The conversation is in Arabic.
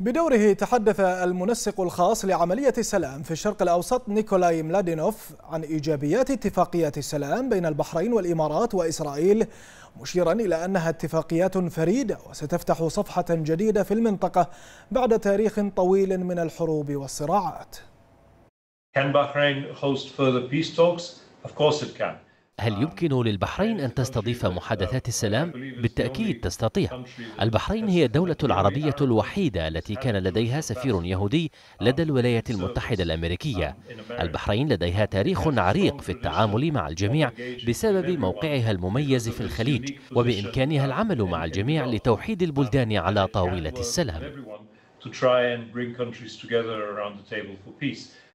بدوره تحدث المنسق الخاص لعملية السلام في الشرق الأوسط نيكولاي ملادينوف عن إيجابيات اتفاقية السلام بين البحرين والإمارات وإسرائيل مشيرا إلى أنها اتفاقيات فريدة وستفتح صفحة جديدة في المنطقة بعد تاريخ طويل من الحروب والصراعات Can Bahrain host further peace talks? Of course it can. هل يمكن للبحرين أن تستضيف محادثات السلام؟ بالتأكيد تستطيع البحرين هي الدولة العربية الوحيدة التي كان لديها سفير يهودي لدى الولايات المتحدة الأمريكية البحرين لديها تاريخ عريق في التعامل مع الجميع بسبب موقعها المميز في الخليج وبإمكانها العمل مع الجميع لتوحيد البلدان على طاولة السلام to try and bring countries together around the table for peace.